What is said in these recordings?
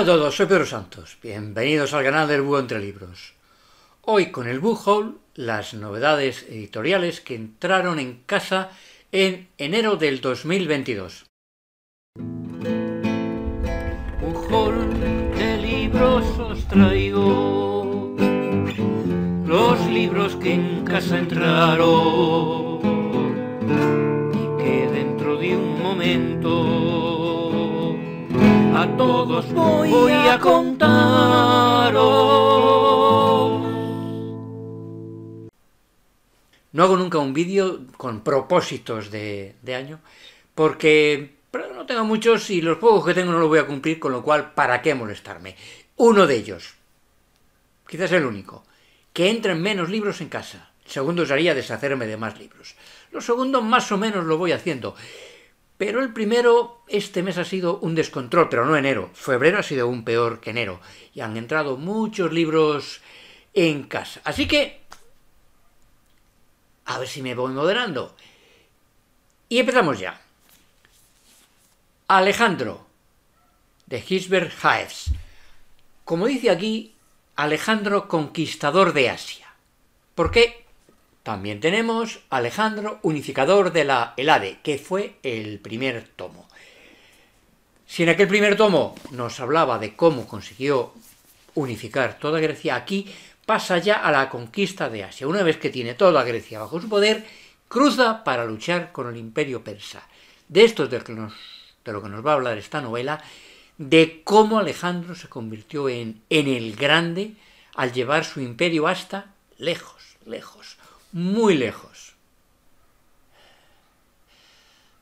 Hola a todos, soy Pedro Santos. Bienvenidos al canal del Búho Entre Libros. Hoy con el Búho las novedades editoriales que entraron en casa en enero del 2022. Un de libros os traigo, los libros que en casa entraron y que dentro de un momento a todos voy, a contaros. No hago nunca un vídeo con propósitos de, año, porque no tengo muchos y los pocos que tengo no los voy a cumplir, con lo cual, ¿para qué molestarme? Uno de ellos, quizás el único, que entren menos libros en casa. El segundo sería deshacerme de más libros. Lo segundo más o menos lo voy haciendo. Pero el primero, este mes ha sido un descontrol, pero no enero. Febrero ha sido un peor que enero. Y han entrado muchos libros en casa. Así que, a ver si me voy moderando. Y empezamos ya. Alejandro, de Gisbert Haefs. Como dice aquí, Alejandro conquistador de Asia. ¿Por qué? También tenemos Alejandro, unificador de la Helade, que fue el primer tomo. Si en aquel primer tomo nos hablaba de cómo consiguió unificar toda Grecia, aquí pasa ya a la conquista de Asia. Una vez que tiene toda Grecia bajo su poder, cruza para luchar con el imperio persa. De esto es de lo que nos, va a hablar esta novela, de cómo Alejandro se convirtió en, en el grande al llevar su imperio hasta lejos, lejos muy lejos.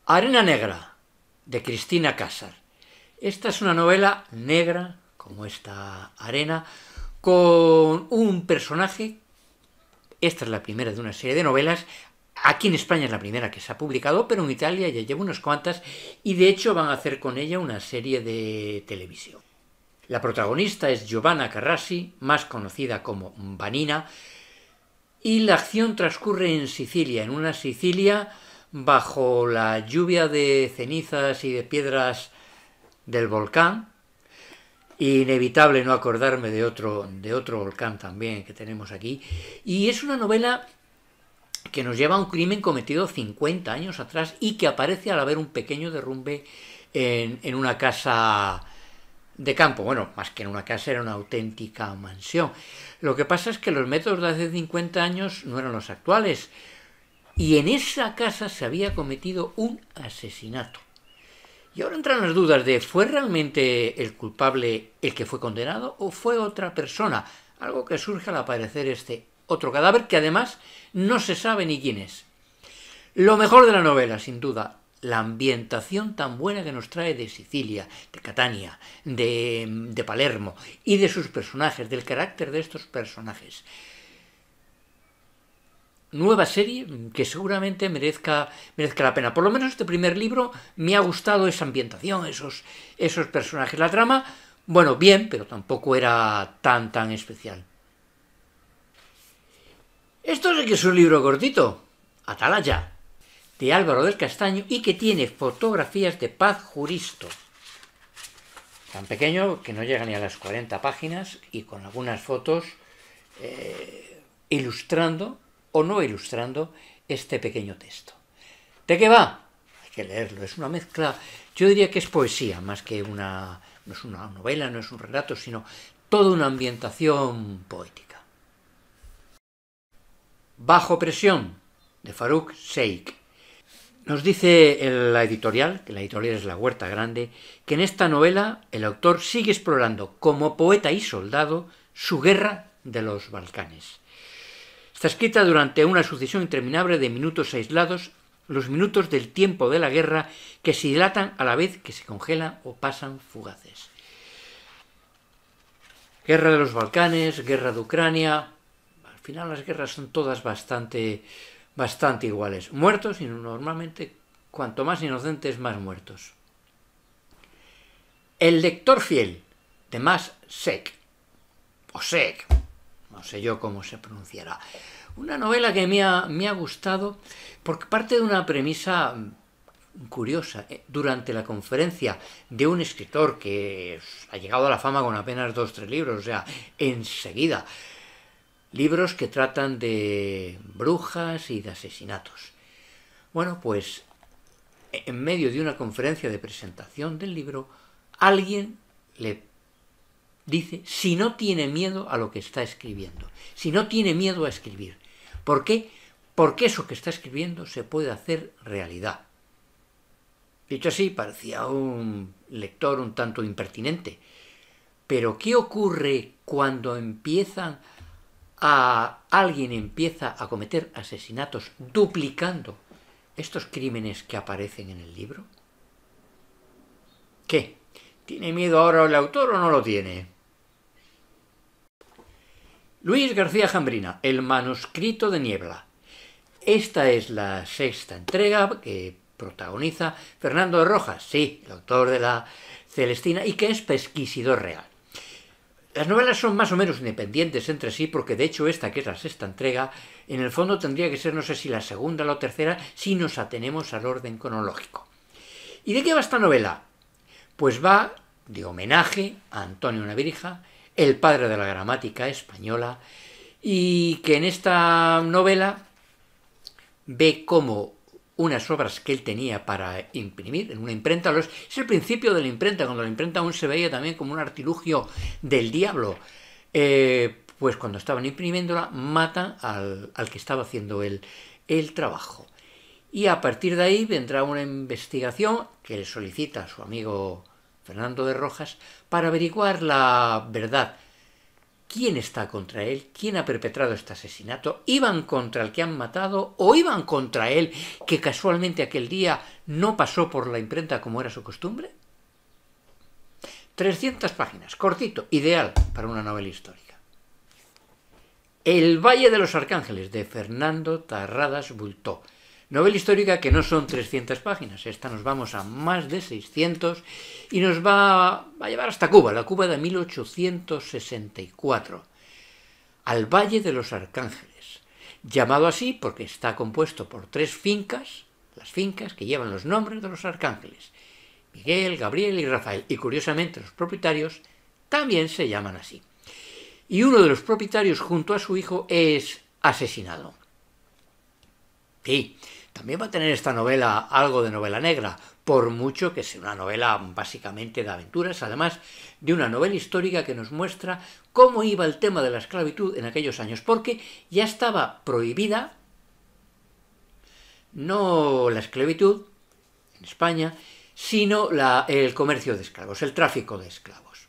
Arena Negra, de Cristina Casar. Esta es una novela negra, como esta arena, con un personaje, esta es la primera de una serie de novelas, aquí en España es la primera que se ha publicado, pero en Italia ya lleva unas cuantas, y de hecho van a hacer con ella una serie de televisión. La protagonista es Giovanna Carrasi, más conocida como Vanina, y la acción transcurre en Sicilia, en una Sicilia bajo la lluvia de cenizas y de piedras del volcán. Inevitable no acordarme de otro, de otro volcán también que tenemos aquí. Y es una novela que nos lleva a un crimen cometido 50 años atrás y que aparece al haber un pequeño derrumbe en, en una casa de campo. Bueno, más que en una casa, era una auténtica mansión. Lo que pasa es que los métodos de hace 50 años no eran los actuales. Y en esa casa se había cometido un asesinato. Y ahora entran las dudas de ¿fue realmente el culpable el que fue condenado o fue otra persona? Algo que surge al aparecer este otro cadáver que además no se sabe ni quién es. Lo mejor de la novela, sin duda, la ambientación tan buena que nos trae de Sicilia, de Catania, de, Palermo y de sus personajes, del carácter de estos personajes nueva serie que seguramente merezca, merezca la pena. Por lo menos este primer libro me ha gustado esa ambientación, esos, esos personajes. La trama, bueno, bien, pero tampoco era tan, tan especial. Esto sí que es un libro cortito. Atalaya, de Álvaro del Castaño y que tiene fotografías de Paz Juristo. Tan pequeño que no llega ni a las 40 páginas y con algunas fotos eh, ilustrando o no ilustrando este pequeño texto. ¿De qué va? Hay que leerlo, es una mezcla, yo diría que es poesía, más que una, no es una novela, no es un relato, sino toda una ambientación poética. Bajo presión, de Farouk Sheikh. Nos dice la editorial, que la editorial es La Huerta Grande, que en esta novela el autor sigue explorando, como poeta y soldado, su guerra de los Balcanes. Está escrita durante una sucesión interminable de minutos aislados, los minutos del tiempo de la guerra que se dilatan a la vez que se congelan o pasan fugaces. Guerra de los Balcanes, guerra de Ucrania. Al final las guerras son todas bastante bastante iguales. Muertos y normalmente cuanto más inocentes, más muertos. El lector fiel de más Sec, o Sec, no sé yo cómo se pronunciará, una novela que me ha, me ha gustado porque parte de una premisa mm, curiosa. Eh, durante la conferencia de un escritor que ha llegado a la fama con apenas dos o tres libros, o sea, enseguida libros que tratan de brujas y de asesinatos. Bueno, pues e-, en medio de una conferencia de presentación del libro, alguien le dice si no tiene miedo a lo que está escribiendo, si no tiene miedo a escribir. ¿Por qué? Porque eso que está escribiendo se puede hacer realidad. Dicho así, parecía un lector un tanto impertinente. Pero ¿qué ocurre cuando empiezan a alguien empieza a cometer asesinatos duplicando estos crímenes que aparecen en el libro? ¿Qué? ¿Tiene miedo ahora el autor o no lo tiene? Luis García Jambrina, El manuscrito de niebla. Esta es la sexta entrega que protagoniza Fernando Rojas, sí, el autor de la Celestina, y que es pesquisidor real. Las novelas son más o menos independientes entre sí, porque de hecho esta, que es la sexta entrega, en el fondo tendría que ser, no sé si la segunda o la tercera, si nos atenemos al orden cronológico. ¿Y de qué va esta novela? Pues va de homenaje a Antonio Navirija, el padre de la gramática española, y que en esta novela ve cómo unas obras que él tenía para imprimir en una imprenta. es el principio de la imprenta, cuando la imprenta aún se veía también como un artilugio del diablo. Eh, pues cuando estaban imprimiéndola, matan al, al que estaba haciendo el, el trabajo. Y a partir de ahí vendrá una investigación que le solicita a su amigo Fernando de Rojas para averiguar la verdad quién está contra él, quién ha perpetrado este asesinato, iban contra el que han matado o iban contra él que casualmente aquel día no pasó por la imprenta como era su costumbre. 300 páginas, cortito, ideal para una novela histórica. El Valle de los Arcángeles de Fernando Tarradas Bultó novela histórica que no son 300 páginas, esta nos vamos a más de 600 y nos va a llevar hasta Cuba, la Cuba de 1864, al Valle de los Arcángeles, llamado así porque está compuesto por tres fincas, las fincas que llevan los nombres de los arcángeles, Miguel, Gabriel y Rafael, y curiosamente los propietarios también se llaman así. Y uno de los propietarios junto a su hijo es asesinado. Sí, también va a tener esta novela algo de novela negra, por mucho que sea una novela básicamente de aventuras, además de una novela histórica que nos muestra cómo iba el tema de la esclavitud en aquellos años, porque ya estaba prohibida no la esclavitud en España, sino el comercio de esclavos, el tráfico de esclavos.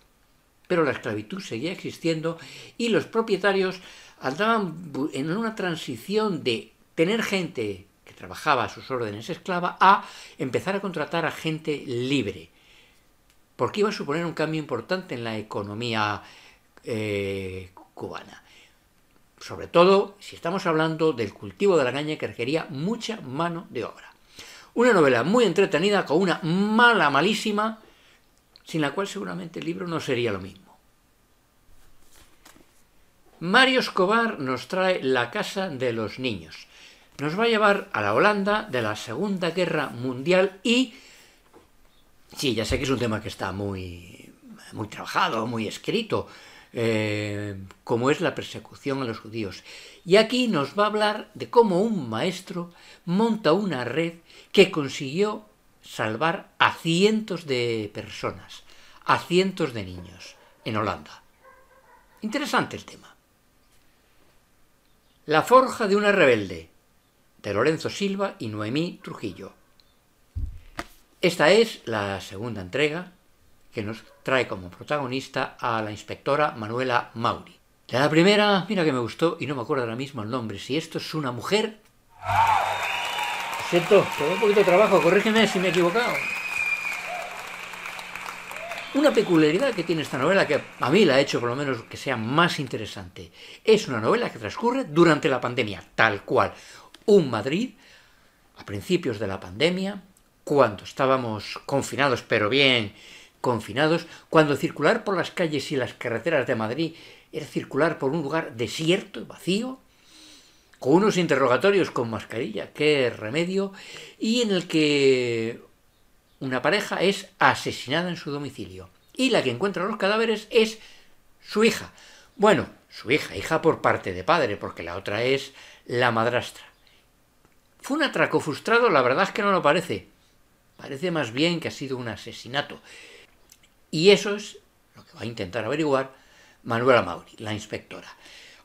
Pero la esclavitud seguía existiendo y los propietarios andaban en una transición de tener gente trabajaba a sus órdenes esclava, a empezar a contratar a gente libre, porque iba a suponer un cambio importante en la economía eh, cubana. Sobre todo si estamos hablando del cultivo de la caña que requería mucha mano de obra. Una novela muy entretenida con una mala, malísima, sin la cual seguramente el libro no sería lo mismo. Mario Escobar nos trae La Casa de los Niños, nos va a llevar a la Holanda de la Segunda Guerra Mundial y... Sí, ya sé que es un tema que está muy, muy trabajado, muy escrito, eh, como es la persecución a los judíos. Y aquí nos va a hablar de cómo un maestro monta una red que consiguió salvar a cientos de personas, a cientos de niños en Holanda. Interesante el tema. La forja de una rebelde de Lorenzo Silva y Noemí Trujillo. Esta es la segunda entrega que nos trae como protagonista a la inspectora Manuela Mauri. la primera, mira que me gustó y no me acuerdo ahora mismo el nombre. Si esto es una mujer... Lo siento, tengo un poquito de trabajo, corrígeme si me he equivocado. Una peculiaridad que tiene esta novela, que a mí la ha hecho por lo menos que sea más interesante, es una novela que transcurre durante la pandemia, tal cual un Madrid a principios de la pandemia, cuando estábamos confinados, pero bien confinados, cuando circular por las calles y las carreteras de Madrid era circular por un lugar desierto, vacío, con unos interrogatorios con mascarilla, qué remedio, y en el que una pareja es asesinada en su domicilio. Y la que encuentra los cadáveres es su hija. Bueno, su hija, hija por parte de padre, porque la otra es la madrastra. Fue un atraco frustrado, la verdad es que no lo parece. Parece más bien que ha sido un asesinato. Y eso es lo que va a intentar averiguar Manuela Mauri, la inspectora.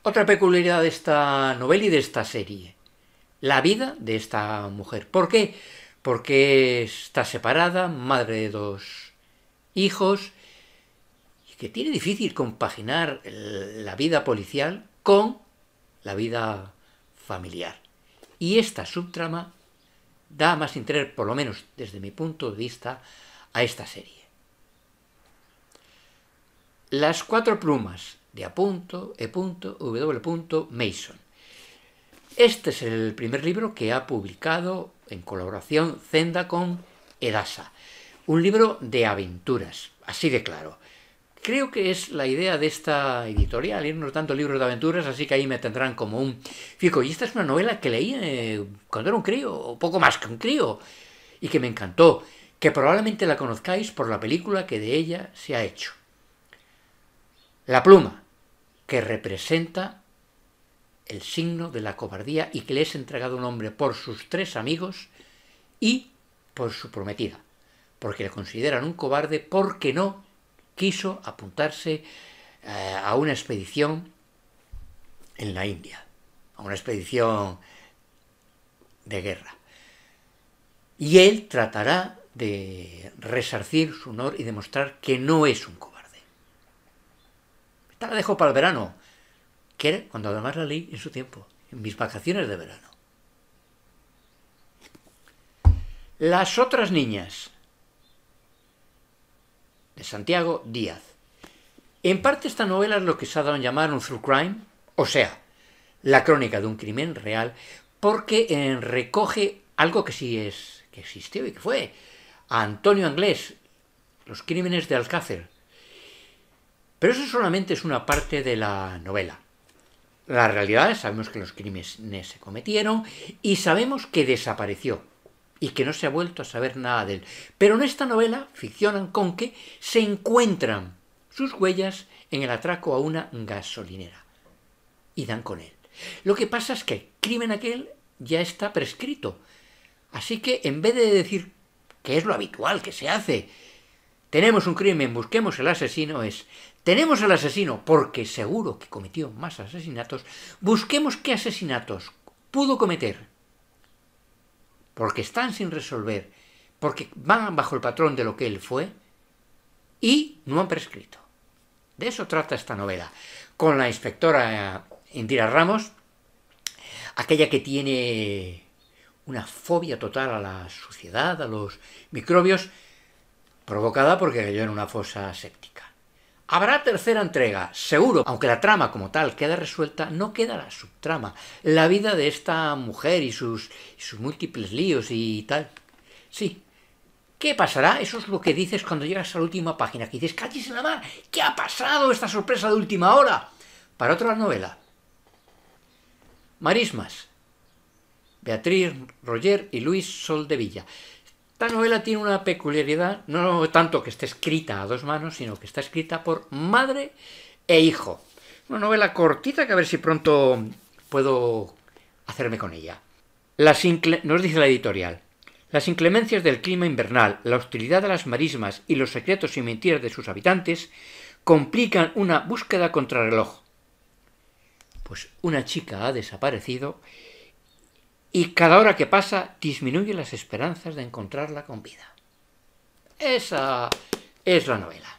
Otra peculiaridad de esta novela y de esta serie, la vida de esta mujer. ¿Por qué? Porque está separada, madre de dos hijos, y que tiene difícil compaginar la vida policial con la vida familiar. Y esta subtrama da más interés, por lo menos desde mi punto de vista, a esta serie. Las cuatro plumas de A. E. W. Mason. Este es el primer libro que ha publicado en colaboración Zenda con Edasa. Un libro de aventuras, así de claro. Creo que es la idea de esta editorial, irnos ¿eh? tanto libros de aventuras, así que ahí me tendrán como un fijo. Y esta es una novela que leí eh, cuando era un crío, o poco más que un crío, y que me encantó, que probablemente la conozcáis por la película que de ella se ha hecho. La pluma, que representa el signo de la cobardía y que le es entregado un hombre por sus tres amigos y por su prometida, porque le consideran un cobarde porque no quiso apuntarse eh, a una expedición en la India, a una expedición de guerra. Y él tratará de resarcir su honor y demostrar que no es un cobarde. Esta la dejo para el verano, que era cuando además la leí en su tiempo, en mis vacaciones de verano. Las otras niñas, de Santiago Díaz. En parte esta novela es lo que se ha dado a llamar un true crime, o sea, la crónica de un crimen real, porque eh, recoge algo que sí es que existió y que fue Antonio Anglés, los crímenes de Alcácer. Pero eso solamente es una parte de la novela. La realidad es, sabemos que los crímenes se cometieron y sabemos que desapareció y que no se ha vuelto a saber nada de él. Pero en esta novela ficcionan con que se encuentran sus huellas en el atraco a una gasolinera y dan con él. Lo que pasa es que el crimen aquel ya está prescrito. Así que en vez de decir que es lo habitual que se hace, tenemos un crimen, busquemos el asesino, es tenemos el asesino porque seguro que cometió más asesinatos, busquemos qué asesinatos pudo cometer porque están sin resolver, porque van bajo el patrón de lo que él fue y no han prescrito. De eso trata esta novela. Con la inspectora eh, Indira Ramos, aquella que tiene una fobia total a la suciedad, a los microbios, provocada porque cayó en una fosa séptica. Habrá tercera entrega, seguro, aunque la trama como tal queda resuelta, no queda la subtrama, la vida de esta mujer y sus, múltiples líos y tal. Sí. ¿Qué pasará? Eso es lo que dices cuando llegas a la última página, que dices, ¡cállese la mar, ¿qué ha pasado esta sorpresa de última hora? Para otra novela. Marismas. Beatriz, Roger y Luis Soldevilla. Esta novela tiene una peculiaridad, no tanto que esté escrita a dos manos, sino que está escrita por madre e hijo. Una novela cortita que a ver si pronto puedo hacerme con ella. Las nos dice la editorial. Las inclemencias del clima invernal, la hostilidad de las marismas y los secretos y mentiras de sus habitantes complican una búsqueda contra reloj. Pues una chica ha desaparecido y cada hora que pasa disminuye las esperanzas de encontrarla con vida. Esa es la novela.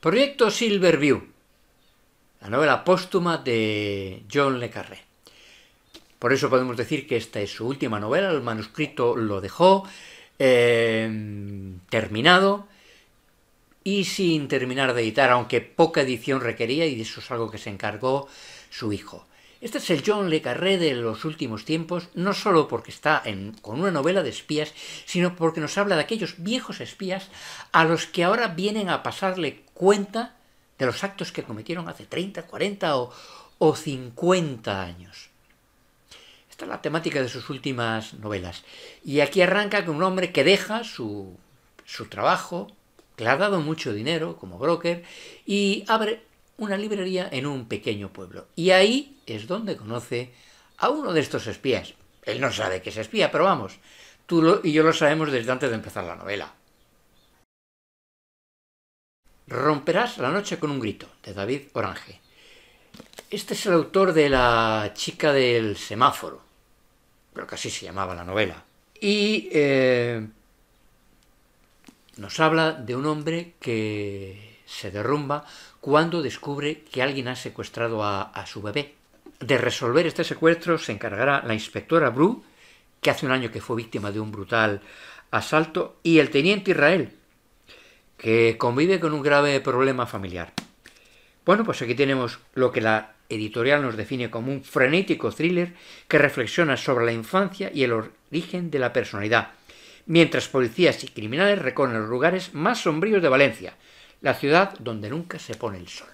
Proyecto Silverview, la novela póstuma de John Le Carré. Por eso podemos decir que esta es su última novela, el manuscrito lo dejó em, terminado y sin terminar de editar, aunque poca edición requería, y eso es algo que se encargó su hijo. Este es el John Le Carré de los últimos tiempos, no solo porque está con una novela de espías, sino porque nos habla de aquellos viejos espías a los que ahora vienen a pasarle cuenta de los actos que cometieron hace 30, 40 o, 50 años. Esta es la temática de sus últimas novelas. Y aquí arranca con un hombre que deja su, su trabajo, que le ha dado mucho dinero como broker, y abre una librería en un pequeño pueblo. Y ahí es donde conoce a uno de estos espías. Él no sabe que es espía, pero vamos, tú y yo lo sabemos desde antes de empezar la novela. Romperás la noche con un grito, de David Orange. Este es el autor de La chica del semáforo, creo que así se llamaba la novela. Y eh, nos habla de un hombre que se derrumba cuando descubre que alguien ha secuestrado a, a su bebé. De resolver este secuestro se encargará la inspectora Bru, que hace un año que fue víctima de un brutal asalto, y el teniente Israel, que convive con un grave problema familiar. Bueno, pues aquí tenemos lo que la editorial nos define como un frenético thriller que reflexiona sobre la infancia y el origen de la personalidad, mientras policías y criminales recorren los lugares más sombríos de Valencia, la ciudad donde nunca se pone el sol.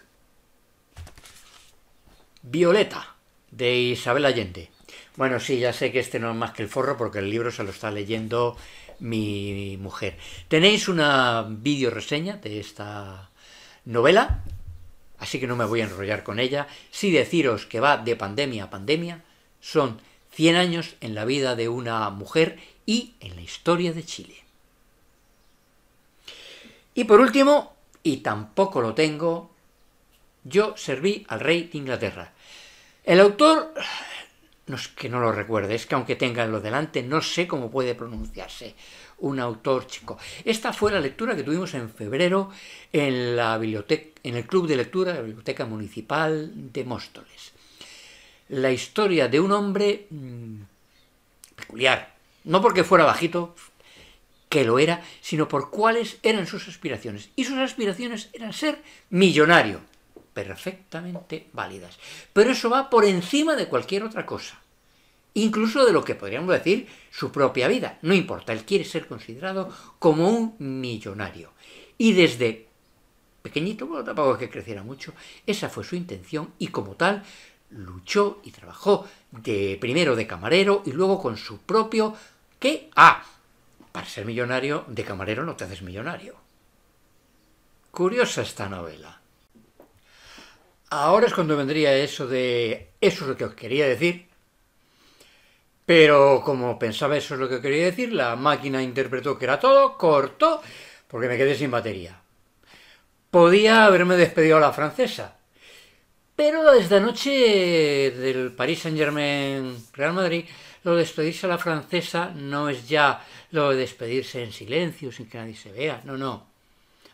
Violeta, de Isabel Allende. Bueno, sí, ya sé que este no es más que el forro porque el libro se lo está leyendo mi mujer. Tenéis una video reseña de esta novela, así que no me voy a enrollar con ella. Si sí deciros que va de pandemia a pandemia, son 100 años en la vida de una mujer y en la historia de Chile. Y por último, y tampoco lo tengo, yo serví al rey de Inglaterra. El autor, no es que no lo recuerde, es que aunque tenga lo delante, no sé cómo puede pronunciarse un autor chico. Esta fue la lectura que tuvimos en febrero en, la biblioteca, en el Club de Lectura de la Biblioteca Municipal de Móstoles. La historia de un hombre mm, peculiar, no porque fuera bajito, que lo era, sino por cuáles eran sus aspiraciones. Y sus aspiraciones eran ser millonario, perfectamente válidas. Pero eso va por encima de cualquier otra cosa, incluso de lo que podríamos decir su propia vida. No importa, él quiere ser considerado como un millonario. Y desde pequeñito, bueno, tampoco es que creciera mucho, esa fue su intención y como tal luchó y trabajó de primero de camarero y luego con su propio ¿qué? Ah, para ser millonario, de camarero no te haces millonario. Curiosa esta novela. Ahora es cuando vendría eso de eso es lo que os quería decir, pero como pensaba eso es lo que quería decir, la máquina interpretó que era todo, cortó, porque me quedé sin batería. Podía haberme despedido a la francesa, pero desde anoche del Paris Saint Germain Real Madrid lo despedirse a la francesa no es ya lo de despedirse en silencio, sin que nadie se vea, no, no.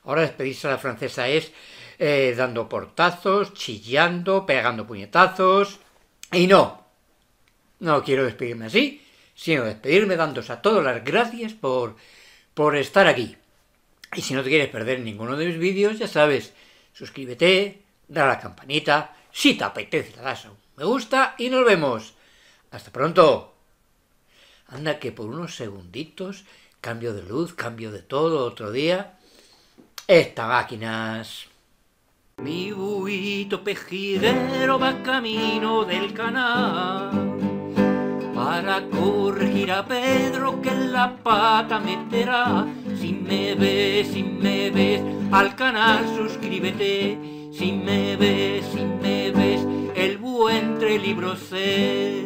Ahora despedirse a la francesa es eh, dando portazos, chillando, pegando puñetazos. Y no, no quiero despedirme así, sino despedirme dándos a todos las gracias por, por estar aquí. Y si no te quieres perder ninguno de mis vídeos, ya sabes, suscríbete, da la campanita, si te apetece la das un me gusta y nos vemos. Hasta pronto. Anda que por unos segunditos, cambio de luz, cambio de todo, otro día. Esta máquinas. Mi buito pejidero va camino del canal para corregir a Pedro que la pata meterá. Si me ves, si me ves, al canal suscríbete. Si me ves, si me ves, el buen entre libros